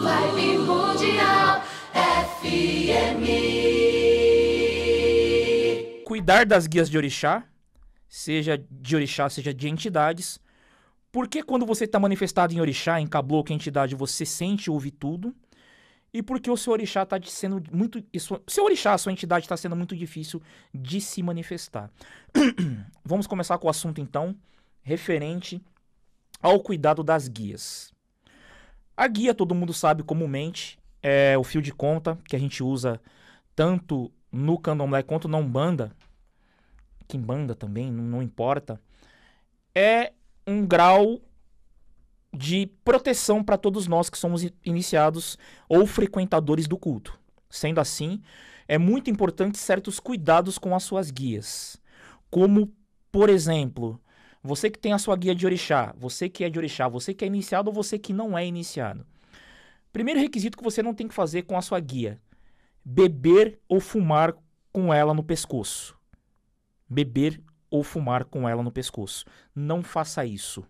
Live Mundial FM. Cuidar das guias de orixá, seja de orixá, seja de entidades. Por que quando você está manifestado em orixá, em caboclo, que é entidade, você sente e ouve tudo? E por que o seu orixá está sendo muito... seu orixá, sua entidade está sendo muito difícil de se manifestar. Vamos começar com o assunto, então, referente ao cuidado das guias. A guia todo mundo sabe comumente é o fio de conta que a gente usa tanto no candomblé quanto na umbanda, quimbanda também, não, não importa. É um grau de proteção para todos nós que somos iniciados ou frequentadores do culto. Sendo assim, é muito importante certos cuidados com as suas guias, como, por exemplo, você que tem a sua guia de orixá, você que é de orixá, você que é iniciado ou você que não é iniciado. Primeiro requisito que você não tem que fazer com a sua guia: beber ou fumar com ela no pescoço. Beber ou fumar com ela no pescoço. Não faça isso.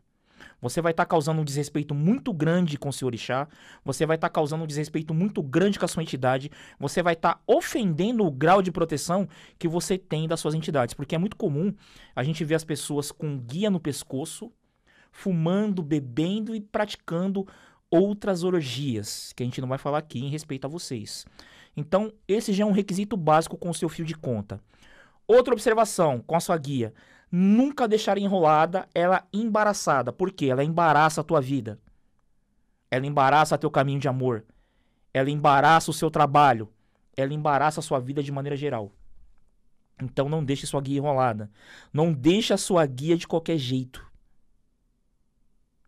Você vai estar tá causando um desrespeito muito grande com o seu orixá, você vai estar tá causando um desrespeito muito grande com a sua entidade, você vai estar tá ofendendo o grau de proteção que você tem das suas entidades, porque é muito comum a gente ver as pessoas com guia no pescoço, fumando, bebendo e praticando outras orgias, que a gente não vai falar aqui em respeito a vocês. Então, esse já é um requisito básico com o seu fio de conta. Outra observação com a sua guia nunca deixar enrolada ela embaraçada. Por quê? Ela embaraça a tua vida. Ela embaraça teu caminho de amor. Ela embaraça o seu trabalho. Ela embaraça a sua vida de maneira geral. Então não deixe sua guia enrolada. Não deixe a sua guia de qualquer jeito.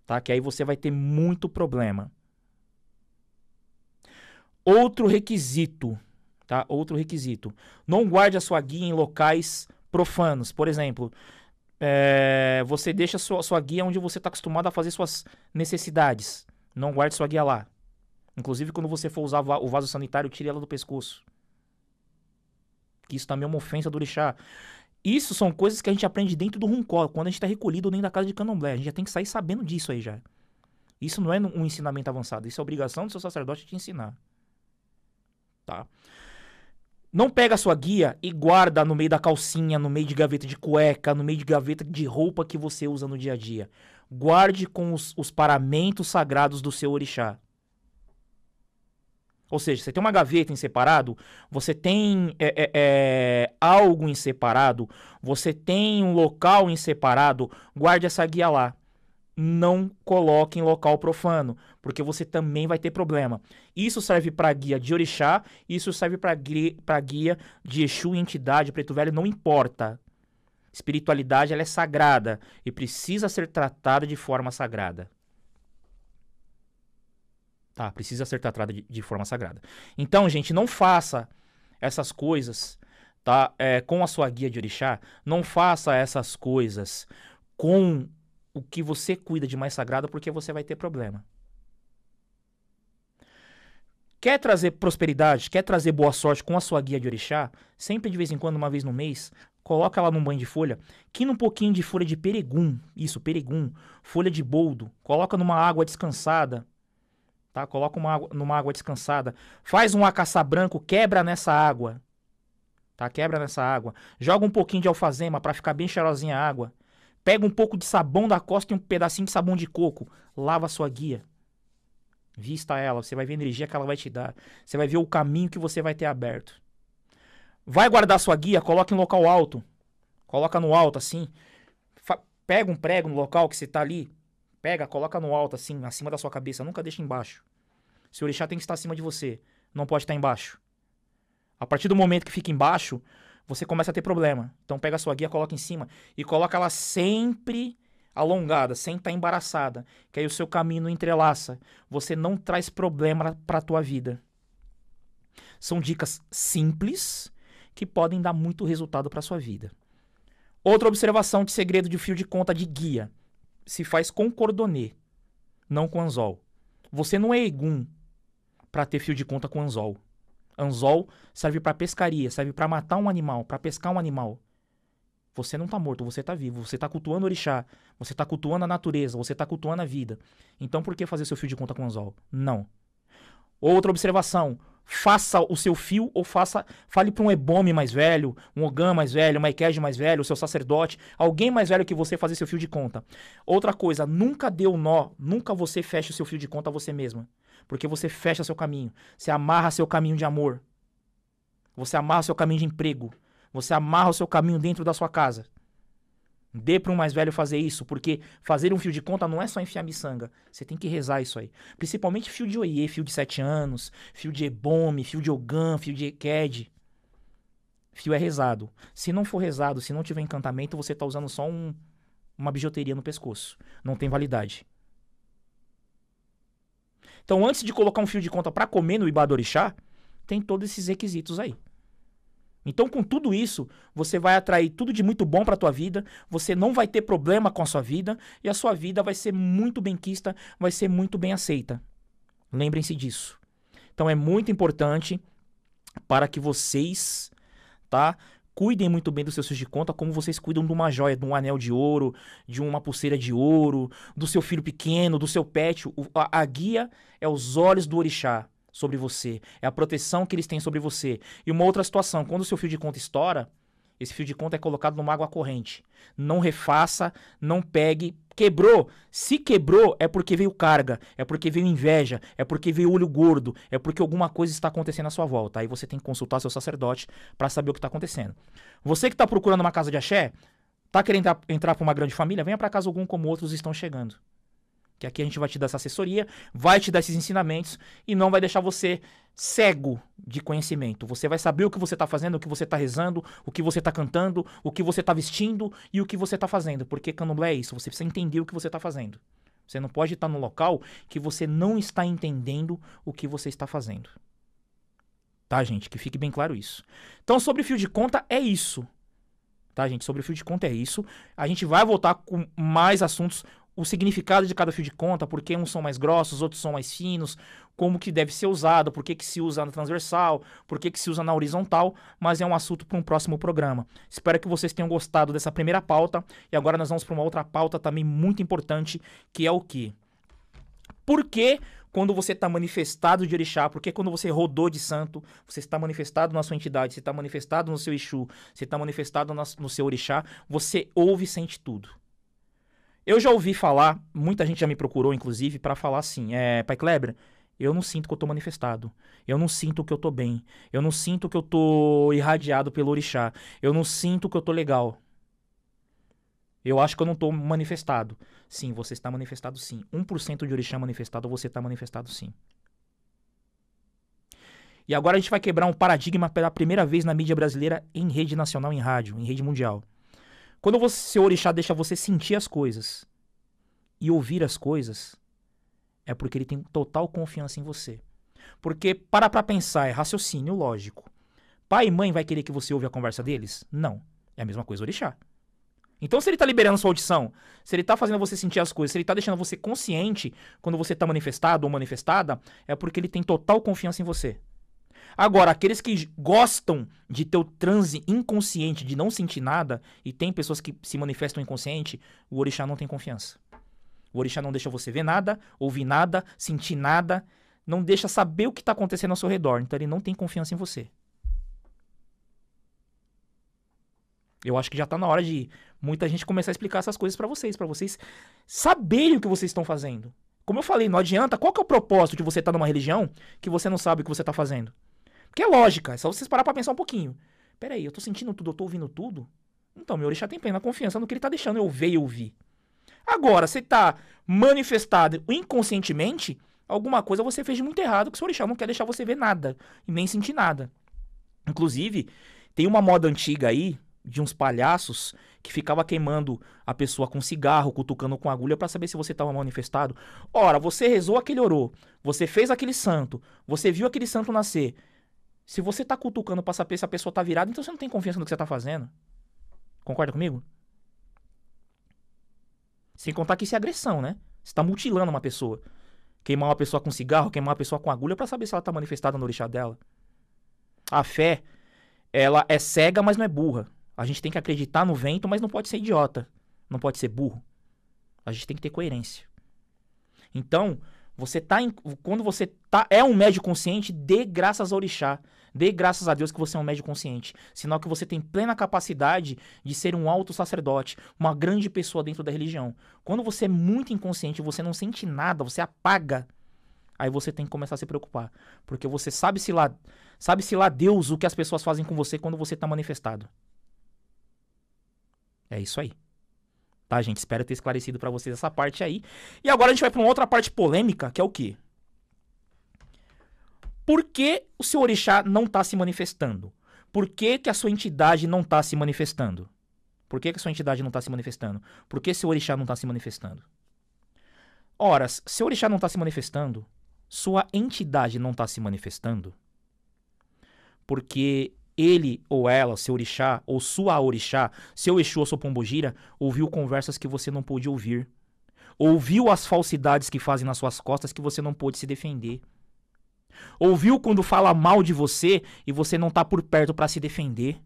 Tá? Que aí você vai ter muito problema. Outro requisito, tá? Outro requisito. Não guarde a sua guia em locais profanos. Por exemplo, é, você deixa sua, sua guia onde você está acostumado a fazer suas necessidades. Não guarde sua guia lá. Inclusive, quando você for usar o vaso sanitário, tire ela do pescoço. Que isso também é uma ofensa do orixá. Isso são coisas que a gente aprende dentro do Runcó, quando a gente está recolhido dentro da casa de candomblé. A gente já tem que sair sabendo disso aí já. Isso não é um ensinamento avançado, isso é obrigação do seu sacerdote te ensinar. Tá? Não pega a sua guia e guarda no meio da calcinha, no meio de gaveta de cueca, no meio de gaveta de roupa que você usa no dia a dia. Guarde com os, os paramentos sagrados do seu orixá. Ou seja, você tem uma gaveta em separado, você tem é, é, é, algo em separado, você tem um local em separado, guarde essa guia lá. Não coloque em local profano porque você também vai ter problema. Isso serve para guia de orixá, isso serve para guia, de Exu, entidade, preto velho, não importa. Espiritualidade ela é sagrada e precisa ser tratada de forma sagrada. Tá, precisa ser tratada de, de forma sagrada. Então, gente, não faça essas coisas tá? É, com a sua guia de orixá. Não faça essas coisas com o que você cuida de mais sagrado, porque você vai ter problema. Quer trazer prosperidade, quer trazer boa sorte com a sua guia de orixá, sempre de vez em quando, uma vez no mês, coloca ela num banho de folha, Que um pouquinho de folha de peregum, isso, peregum, folha de boldo, coloca numa água descansada, tá? Coloca uma água, numa água descansada, faz um acaça branco, quebra nessa água, tá? Quebra nessa água, joga um pouquinho de alfazema para ficar bem cheirosinha a água, pega um pouco de sabão da costa e um pedacinho de sabão de coco, lava a sua guia. Vista ela, você vai ver a energia que ela vai te dar. Você vai ver o caminho que você vai ter aberto. Vai guardar sua guia, coloca em local alto. Coloca no alto assim. Pega um prego no local que você está ali. Pega, coloca no alto assim, acima da sua cabeça. Nunca deixa embaixo. Seu orixá tem que estar acima de você. Não pode estar embaixo. A partir do momento que fica embaixo, você começa a ter problema. Então pega a sua guia, coloca em cima. E coloca ela sempre alongada, sem estar tá embaraçada, que aí o seu caminho não entrelaça, você não traz problema para a tua vida. São dicas simples que podem dar muito resultado para a sua vida. Outra observação de segredo de fio de conta de guia. Se faz com cordonê, não com anzol. Você não é egum para ter fio de conta com anzol. Anzol serve para pescaria, serve para matar um animal, para pescar um animal. Você não está morto, você está vivo. Você está cultuando o orixá, você está cultuando a natureza, você está cultuando a vida. Então por que fazer seu fio de conta com anzol? Não. Outra observação. Faça o seu fio ou faça. Fale para um ebome mais velho, um ogã mais velho, uma ekeje mais velho, o seu sacerdote, alguém mais velho que você fazer seu fio de conta. Outra coisa, nunca dê o um nó, nunca você fecha o seu fio de conta a você mesma. Porque você fecha seu caminho. Você amarra seu caminho de amor. Você amarra seu caminho de emprego. Você amarra o seu caminho dentro da sua casa. Dê para um mais velho fazer isso, porque fazer um fio de conta não é só enfiar miçanga. Você tem que rezar isso aí. Principalmente fio de oie, fio de Sete anos, fio de ebome, fio de ogan, fio de eked. Fio é rezado. Se não for rezado, se não tiver encantamento, você tá usando só um, uma bijuteria no pescoço. Não tem validade. Então, antes de colocar um fio de conta para comer no Ibadorixá, tem todos esses requisitos aí. Então, com tudo isso, você vai atrair tudo de muito bom para a tua vida, você não vai ter problema com a sua vida e a sua vida vai ser muito bem quista vai ser muito bem aceita. Lembrem-se disso. Então, é muito importante para que vocês, tá? Cuidem muito bem dos seus filhos de conta, como vocês cuidam de uma joia, de um anel de ouro, de uma pulseira de ouro, do seu filho pequeno, do seu pet. a, a guia é os olhos do orixá sobre você, é a proteção que eles têm sobre você. E uma outra situação, quando o seu fio de conta estoura, esse fio de conta é colocado numa água corrente. Não refaça, não pegue. Quebrou. Se quebrou, é porque veio carga, é porque veio inveja, é porque veio olho gordo, é porque alguma coisa está acontecendo à sua volta. Aí você tem que consultar seu sacerdote para saber o que está acontecendo. Você que está procurando uma casa de axé, tá querendo entrar para uma grande família, venha para casa algum como outros estão chegando que aqui a gente vai te dar essa assessoria, vai te dar esses ensinamentos e não vai deixar você cego de conhecimento. Você vai saber o que você está fazendo, o que você está rezando, o que você está cantando, o que você está vestindo e o que você está fazendo. Porque candomblé é isso, você precisa entender o que você está fazendo. Você não pode estar tá no local que você não está entendendo o que você está fazendo. Tá, gente? Que fique bem claro isso. Então, sobre fio de conta, é isso tá, gente? Sobre o fio de conta é isso. A gente vai voltar com mais assuntos o significado de cada fio de conta, por que uns são mais grossos, outros são mais finos, como que deve ser usado, por que, que se usa na transversal, por que, que se usa na horizontal, mas é um assunto para um próximo programa. Espero que vocês tenham gostado dessa primeira pauta e agora nós vamos para uma outra pauta também muito importante, que é o que? Por que quando você está manifestado de orixá, porque quando você rodou de santo, você está manifestado na sua entidade, você está manifestado no seu Exu, você está manifestado no seu orixá, você ouve e sente tudo. Eu já ouvi falar, muita gente já me procurou, inclusive, para falar assim: é, Pai Kleber, eu não sinto que eu tô manifestado. Eu não sinto que eu tô bem. Eu não sinto que eu tô irradiado pelo orixá. Eu não sinto que eu tô legal. Eu acho que eu não tô manifestado. Sim, você está manifestado sim. 1% de orixá manifestado, você está manifestado sim. E agora a gente vai quebrar um paradigma pela primeira vez na mídia brasileira em rede nacional, em rádio, em rede mundial. Quando você, seu orixá deixa você sentir as coisas e ouvir as coisas, é porque ele tem total confiança em você. Porque para pra pensar, é raciocínio lógico. Pai e mãe vai querer que você ouve a conversa deles? Não. É a mesma coisa orixá. Então, se ele tá liberando sua audição, se ele tá fazendo você sentir as coisas, se ele tá deixando você consciente quando você tá manifestado ou manifestada, é porque ele tem total confiança em você. Agora, aqueles que gostam de ter o transe inconsciente, de não sentir nada, e tem pessoas que se manifestam inconsciente, o orixá não tem confiança. O orixá não deixa você ver nada, ouvir nada, sentir nada, não deixa saber o que está acontecendo ao seu redor. Então ele não tem confiança em você. Eu acho que já está na hora de muita gente começar a explicar essas coisas para vocês, para vocês saberem o que vocês estão fazendo. Como eu falei, não adianta. Qual que é o propósito de você estar tá numa religião que você não sabe o que você está fazendo? Porque é lógica, é só vocês parar pra pensar um pouquinho. Peraí, eu tô sentindo tudo, eu tô ouvindo tudo? Então, meu orixá tem plena confiança no que ele tá deixando eu ver e ouvir. Agora, você tá manifestado inconscientemente, alguma coisa você fez de muito errado que o seu orixá não quer deixar você ver nada e nem sentir nada. Inclusive, tem uma moda antiga aí de uns palhaços que ficava queimando a pessoa com cigarro, cutucando com agulha para saber se você tava manifestado. Ora, você rezou aquele orô, você fez aquele santo, você viu aquele santo nascer. Se você tá cutucando pra saber se a pessoa tá virada, então você não tem confiança no que você tá fazendo. Concorda comigo? Sem contar que isso é agressão, né? Você tá mutilando uma pessoa. Queimar uma pessoa com cigarro, queimar uma pessoa com agulha para saber se ela tá manifestada no orixá dela. A fé, ela é cega, mas não é burra. A gente tem que acreditar no vento, mas não pode ser idiota. Não pode ser burro. A gente tem que ter coerência. Então, você tá em, quando você tá é um médio consciente, dê graças a orixá. Dê graças a Deus que você é um médio consciente. Sinal que você tem plena capacidade de ser um alto sacerdote, uma grande pessoa dentro da religião. Quando você é muito inconsciente, você não sente nada, você apaga. Aí você tem que começar a se preocupar, porque você sabe se lá, sabe se lá Deus o que as pessoas fazem com você quando você está manifestado. É isso aí. Tá, gente? Espero ter esclarecido para vocês essa parte aí. E agora a gente vai para uma outra parte polêmica, que é o quê? Por que o seu orixá não está se manifestando? Por que, que a sua entidade não está se manifestando? Por que, que a sua entidade não está se manifestando? Por que seu orixá não está se manifestando? Ora, seu orixá não está se manifestando, sua entidade não está se manifestando, porque ele ou ela, seu orixá, ou sua orixá, seu Exu ou sua pombogira, ouviu conversas que você não pôde ouvir. Ouviu as falsidades que fazem nas suas costas que você não pôde se defender. Ouviu quando fala mal de você e você não tá por perto para se defender.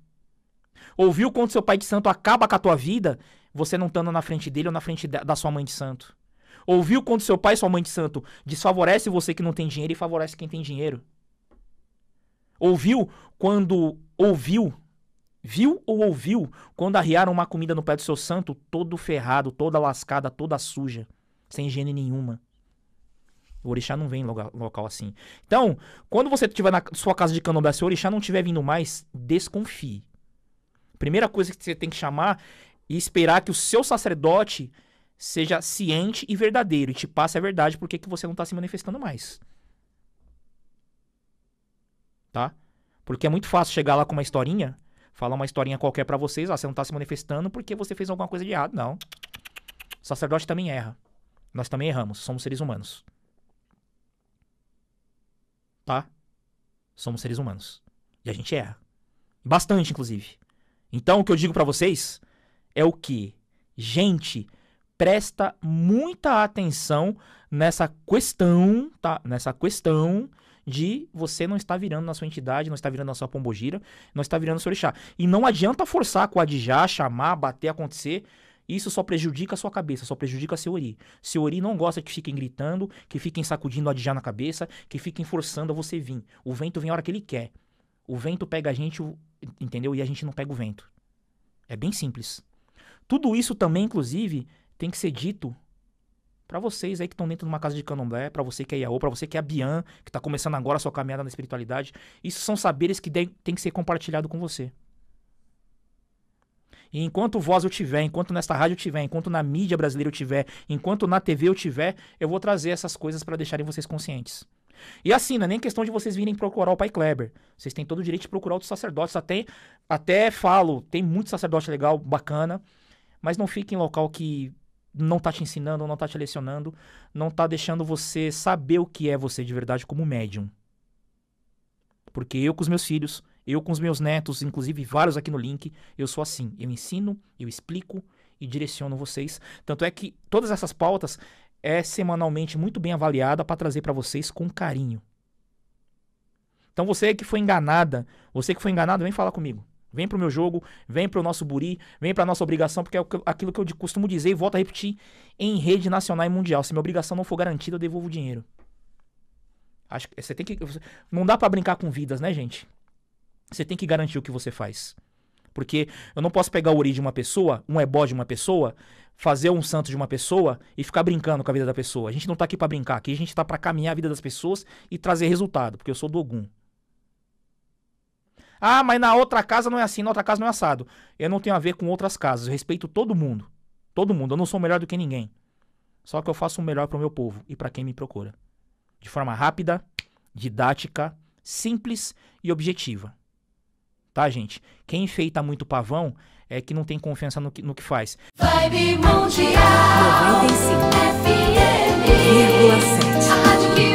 Ouviu quando seu pai de santo acaba com a tua vida, você não estando tá na frente dele ou na frente da sua mãe de santo. Ouviu quando seu pai e sua mãe de santo desfavorece você que não tem dinheiro e favorece quem tem dinheiro. Ouviu quando ouviu, viu ou ouviu quando arriaram uma comida no pé do seu santo, todo ferrado, toda lascada, toda suja, sem higiene nenhuma. O orixá não vem em local, local assim. Então, quando você estiver na sua casa de candomblé, se o orixá não estiver vindo mais, desconfie. Primeira coisa que você tem que chamar e esperar que o seu sacerdote seja ciente e verdadeiro e te passe a verdade porque que você não está se manifestando mais. Tá? Porque é muito fácil chegar lá com uma historinha, falar uma historinha qualquer para vocês, ah, você não tá se manifestando porque você fez alguma coisa de errado. Não. O sacerdote também erra. Nós também erramos, somos seres humanos. Tá? Somos seres humanos. E a gente erra. Bastante, inclusive. Então, o que eu digo para vocês é o que? Gente, presta muita atenção nessa questão, tá? Nessa questão de você não estar virando na sua entidade, não estar virando na sua pombogira, não estar virando no seu orixá. E não adianta forçar, coadjar, chamar, bater, acontecer. Isso só prejudica a sua cabeça, só prejudica a seu ori. Seu ori não gosta que fiquem gritando, que fiquem sacudindo adjá na cabeça, que fiquem forçando a você vir. O vento vem a hora que ele quer. O vento pega a gente, entendeu? E a gente não pega o vento. É bem simples. Tudo isso também, inclusive, tem que ser dito para vocês aí que estão dentro de uma casa de candomblé, para você que é Iaô, para você que é Bian, que está começando agora a sua caminhada na espiritualidade, isso são saberes que tem que ser compartilhado com você. E enquanto voz eu tiver, enquanto nesta rádio eu tiver, enquanto na mídia brasileira eu tiver, enquanto na TV eu tiver, eu vou trazer essas coisas para deixarem vocês conscientes. E assim, não é nem questão de vocês virem procurar o Pai Kleber. Vocês têm todo o direito de procurar outros sacerdotes. Até, até falo, tem muito sacerdote legal, bacana. Mas não fique em local que não tá te ensinando, não tá te lecionando, não tá deixando você saber o que é você de verdade como médium. Porque eu com os meus filhos, eu com os meus netos, inclusive vários aqui no link, eu sou assim. Eu ensino, eu explico e direciono vocês. Tanto é que todas essas pautas é semanalmente muito bem avaliada para trazer para vocês com carinho. Então você que foi enganada, você que foi enganado, vem falar comigo. Vem pro meu jogo, vem pro nosso buri, vem pra nossa obrigação, porque é aquilo que eu costumo dizer e volto a repetir em rede nacional e mundial. Se minha obrigação não for garantida, eu devolvo o dinheiro. Acho que você tem que não dá para brincar com vidas, né, gente? Você tem que garantir o que você faz. Porque eu não posso pegar o ori de uma pessoa, um ebó de uma pessoa, fazer um santo de uma pessoa e ficar brincando com a vida da pessoa. A gente não tá aqui para brincar, aqui a gente tá para caminhar a vida das pessoas e trazer resultado, porque eu sou do Ogum. Ah, mas na outra casa não é assim, na outra casa não é assado. Eu não tenho a ver com outras casas. Eu respeito todo mundo. Todo mundo. Eu não sou melhor do que ninguém. Só que eu faço o melhor para o meu povo e para quem me procura. De forma rápida, didática, simples e objetiva. Tá, gente? Quem enfeita muito pavão é que não tem confiança no que, no que faz. Vibe Mundial 95 FM que